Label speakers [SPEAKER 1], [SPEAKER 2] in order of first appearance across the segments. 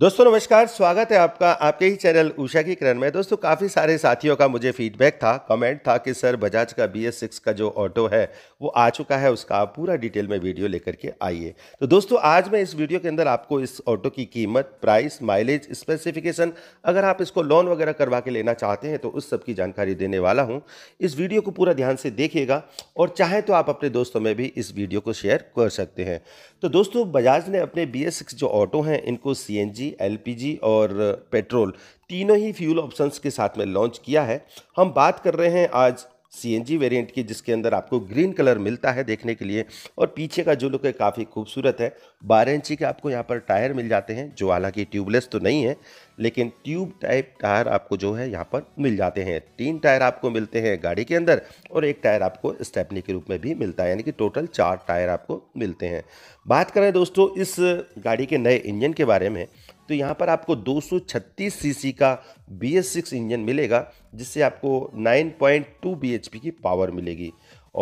[SPEAKER 1] दोस्तों नमस्कार स्वागत है आपका आपके ही चैनल उषा की किरण में दोस्तों काफ़ी सारे साथियों का मुझे फीडबैक था कमेंट था कि सर बजाज का बी एस सिक्स का जो ऑटो है वो आ चुका है उसका आप पूरा डिटेल में वीडियो लेकर के आइए तो दोस्तों आज मैं इस वीडियो के अंदर आपको इस ऑटो की कीमत प्राइस माइलेज स्पेसिफिकेशन अगर आप इसको लोन वगैरह करवा के लेना चाहते हैं तो उस सब की जानकारी देने वाला हूँ इस वीडियो को पूरा ध्यान से देखिएगा और चाहें तो आप अपने दोस्तों में भी इस वीडियो को शेयर कर सकते हैं तो दोस्तों बजाज ने अपने बी जो ऑटो हैं इनको सी एलपीजी और पेट्रोल तीनों ही फ्यूल ऑप्शंस के साथ में लॉन्च किया है हम बात कर रहे हैं आज सी वेरिएंट की जिसके अंदर आपको ग्रीन कलर मिलता है देखने के लिए और पीछे का जो लुक है काफ़ी खूबसूरत है बारह इंची के आपको यहाँ पर टायर मिल जाते हैं जो हालांकि ट्यूबलेस तो नहीं है लेकिन ट्यूब टाइप टायर आपको जो है यहाँ पर मिल जाते हैं तीन टायर आपको मिलते हैं गाड़ी के अंदर और एक टायर आपको स्टेपनी के रूप में भी मिलता है यानी कि टोटल चार टायर आपको मिलते हैं बात करें दोस्तों इस गाड़ी के नए इंजन के बारे में तो यहाँ पर आपको 236 सीसी का बी एस सिक्स इंजन मिलेगा जिससे आपको 9.2 पॉइंट की पावर मिलेगी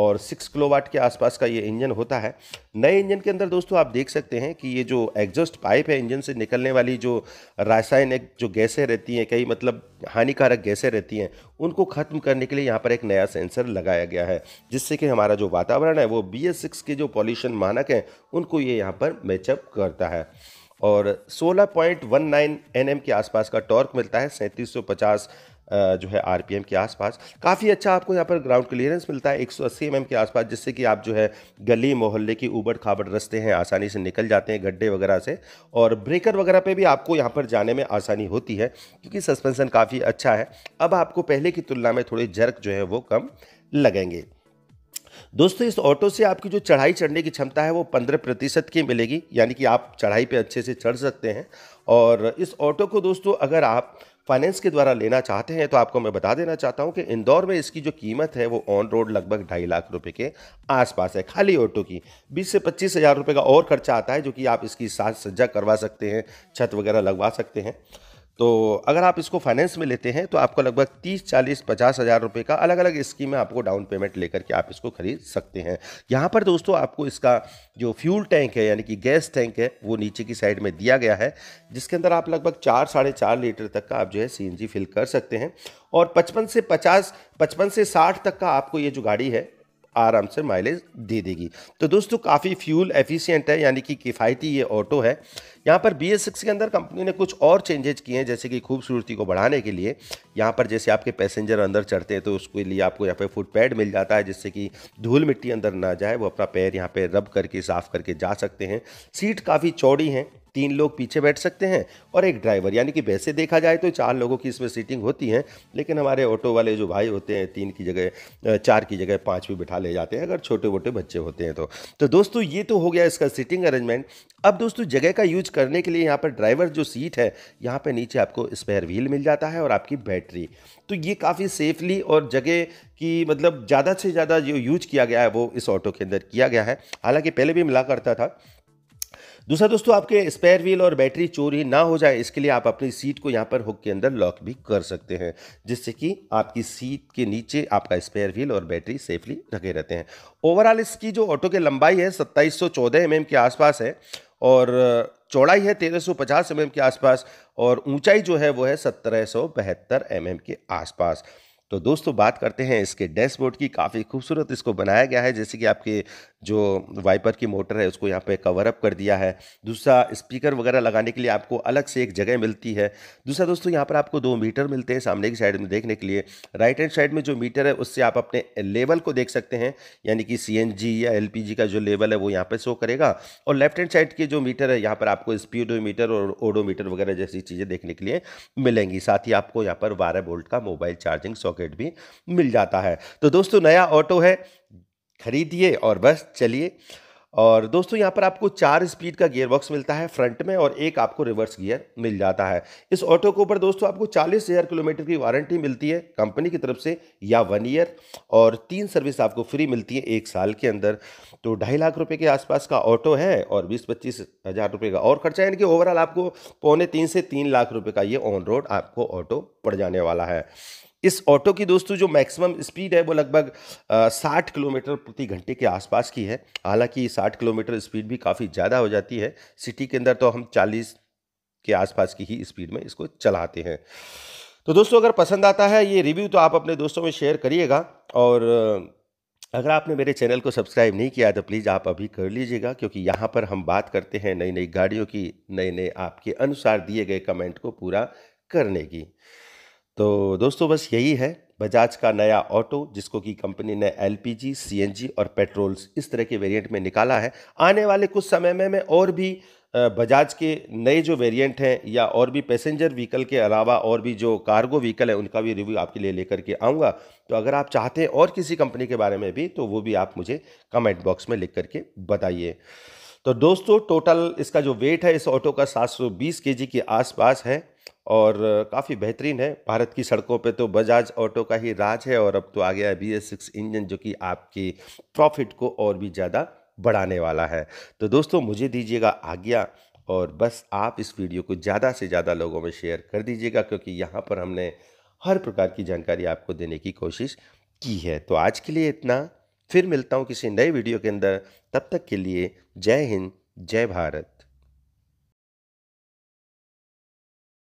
[SPEAKER 1] और 6 किलोवाट के आसपास का ये इंजन होता है नए इंजन के अंदर दोस्तों आप देख सकते हैं कि ये जो एग्जॉस्ट पाइप है इंजन से निकलने वाली जो रासायनिक जो गैसें रहती हैं कई मतलब हानिकारक गैसें रहती हैं उनको ख़त्म करने के लिए यहाँ पर एक नया सेंसर लगाया गया है जिससे कि हमारा जो वातावरण है वो बी के जो पॉल्यूशन मानक हैं उनको ये यहाँ पर मैचअप करता है और 16.19 पॉइंट के आसपास का टॉर्क मिलता है 3750 जो है आर के आसपास काफ़ी अच्छा आपको यहाँ पर ग्राउंड क्लियरेंस मिलता है 180 एमएम के आसपास जिससे कि आप जो है गली मोहल्ले की उबड़ खाबड़ रस्ते हैं आसानी से निकल जाते हैं गड्ढे वगैरह से और ब्रेकर वगैरह पे भी आपको यहाँ पर जाने में आसानी होती है क्योंकि सस्पेंसन काफ़ी अच्छा है अब आपको पहले की तुलना में थोड़े जर्क जो है वो कम लगेंगे दोस्तों इस ऑटो से आपकी जो चढ़ाई चढ़ने की क्षमता है वो पंद्रह प्रतिशत की मिलेगी यानी कि आप चढ़ाई पे अच्छे से चढ़ सकते हैं और इस ऑटो को दोस्तों अगर आप फाइनेंस के द्वारा लेना चाहते हैं तो आपको मैं बता देना चाहता हूं कि इंदौर में इसकी जो कीमत है वो ऑन रोड लगभग ढाई लाख रुपए के आसपास है खाली ऑटो की बीस से पच्चीस हज़ार रुपये का और खर्चा आता है जो कि आप इसकी साज सज्जा करवा सकते हैं छत वगैरह लगवा सकते हैं तो अगर आप इसको फाइनेंस में लेते हैं तो आपको लगभग तीस चालीस पचास हज़ार रुपये का अलग अलग स्कीम में आपको डाउन पेमेंट लेकर के आप इसको खरीद सकते हैं यहाँ पर दोस्तों आपको इसका जो फ्यूल टैंक है यानी कि गैस टैंक है वो नीचे की साइड में दिया गया है जिसके अंदर आप लगभग चार साढ़े चार लीटर तक का आप जो है सी फिल कर सकते हैं और पचपन से पचास पचपन से साठ तक का आपको ये जो गाड़ी है आराम से माइलेज दे देगी तो दोस्तों काफ़ी फ्यूल एफिशिएंट है यानी कि किफ़ायती ये ऑटो है यहाँ पर बी सिक्स के अंदर कंपनी ने कुछ और चेंजेज किए हैं जैसे कि खूबसूरती को बढ़ाने के लिए यहाँ पर जैसे आपके पैसेंजर अंदर चढ़ते हैं तो उसके लिए आपको यहाँ पे फुट पैड मिल जाता है जिससे कि धूल मिट्टी अंदर ना जाए वो अपना पैर यहाँ पर रब करके साफ़ करके जा सकते हैं सीट काफ़ी चौड़ी हैं तीन लोग पीछे बैठ सकते हैं और एक ड्राइवर यानी कि वैसे देखा जाए तो चार लोगों की इसमें सीटिंग होती है लेकिन हमारे ऑटो वाले जो भाई होते हैं तीन की जगह चार की जगह पाँच भी बिठा ले जाते हैं अगर छोटे मोटे बच्चे होते हैं तो तो दोस्तों ये तो हो गया इसका सीटिंग अरेंजमेंट अब दोस्तों जगह का यूज कुछ करने के लिए यहाँ पर ड्राइवर जो सीट है यहाँ पर नीचे आपको स्पेयर व्हील मिल जाता है और आपकी बैटरी तो ये काफ़ी सेफली और जगह की मतलब ज़्यादा से ज़्यादा जो यूज किया गया है वो इस ऑटो के अंदर किया गया है हालांकि पहले भी मिला करता था दूसरा दोस्तों आपके स्पेयर व्हील और बैटरी चोरी ना हो जाए इसके लिए आप अपनी सीट को यहाँ पर हुक के अंदर लॉक भी कर सकते हैं जिससे कि आपकी सीट के नीचे आपका स्पेयर व्हील और बैटरी सेफली रखे रहते हैं ओवरऑल इसकी जो ऑटो की लंबाई है सत्ताईस सौ mm के आसपास है और चौड़ाई है तेरह सौ पचास एम के आसपास और ऊंचाई जो है वो है सत्रह सौ एम एम के आसपास तो दोस्तों बात करते हैं इसके डैशबोर्ड की काफ़ी खूबसूरत इसको बनाया गया है जैसे कि आपके जो वाइपर की मोटर है उसको यहाँ पे कवर अप कर दिया है दूसरा स्पीकर वगैरह लगाने के लिए आपको अलग से एक जगह मिलती है दूसरा दोस्तों यहाँ पर आपको दो मीटर मिलते हैं सामने की साइड में देखने के लिए राइट हैंड साइड में जो मीटर है उससे आप अपने लेवल को देख सकते हैं यानी कि सी या एल का जो लेवल है वो यहाँ पर शो करेगा और लेफ्ट हैंड साइड के जो मीटर है यहाँ पर आपको स्पीडो और ओडो वगैरह जैसी चीज़ें देखने के लिए मिलेंगी साथ ही आपको यहाँ पर बारह वोल्ट का मोबाइल चार्जिंग सॉकेट भी मिल जाता है तो दोस्तों नया ऑटो है खरीदिए और बस चलिए और दोस्तों यहाँ पर आपको चार स्पीड का गियर बॉक्स मिलता है फ्रंट में और एक आपको रिवर्स गियर मिल जाता है इस ऑटो के ऊपर दोस्तों आपको चालीस हज़ार किलोमीटर की वारंटी मिलती है कंपनी की तरफ से या वन ईयर और तीन सर्विस आपको फ्री मिलती है एक साल के अंदर तो ढाई लाख रुपए के आसपास का ऑटो है और बीस पच्चीस हज़ार रुपये का और खर्चा यानी कि ओवरऑल आपको पौने तीन से तीन लाख रुपये का ये ऑन रोड आपको ऑटो पड़ जाने वाला है इस ऑटो की दोस्तों जो मैक्सिमम स्पीड है वो लगभग साठ किलोमीटर प्रति घंटे के आसपास की है हालांकि साठ किलोमीटर स्पीड भी काफ़ी ज़्यादा हो जाती है सिटी के अंदर तो हम चालीस के आसपास की ही स्पीड में इसको चलाते हैं तो दोस्तों अगर पसंद आता है ये रिव्यू तो आप अपने दोस्तों में शेयर करिएगा और अगर आपने मेरे चैनल को सब्सक्राइब नहीं किया तो प्लीज़ आप अभी कर लीजिएगा क्योंकि यहाँ पर हम बात करते हैं नई नई गाड़ियों की नए नए आपके अनुसार दिए गए कमेंट को पूरा करने की तो दोस्तों बस यही है बजाज का नया ऑटो जिसको कि कंपनी ने एलपीजी सीएनजी और पेट्रोल्स इस तरह के वेरिएंट में निकाला है आने वाले कुछ समय में मैं और भी बजाज के नए जो वेरिएंट हैं या और भी पैसेंजर व्हीकल के अलावा और भी जो कार्गो व्हीकल है उनका भी रिव्यू आपके लिए लेकर के आऊँगा तो अगर आप चाहते हैं और किसी कंपनी के बारे में भी तो वो भी आप मुझे कमेंट बॉक्स में लिख करके बताइए तो दोस्तों टोटल इसका जो वेट है इस ऑटो का 720 केजी के आसपास है और काफ़ी बेहतरीन है भारत की सड़कों पे तो बजाज ऑटो का ही राज है और अब तो आ गया है बी एस सिक्स इंजन जो कि आपके प्रॉफिट को और भी ज़्यादा बढ़ाने वाला है तो दोस्तों मुझे दीजिएगा आज्ञा और बस आप इस वीडियो को ज़्यादा से ज़्यादा लोगों में शेयर कर दीजिएगा क्योंकि यहाँ पर हमने हर प्रकार की जानकारी आपको देने की कोशिश की है तो आज के लिए इतना फिर मिलता हूँ किसी नए वीडियो के अंदर तब तक के लिए जय हिंद जय भारत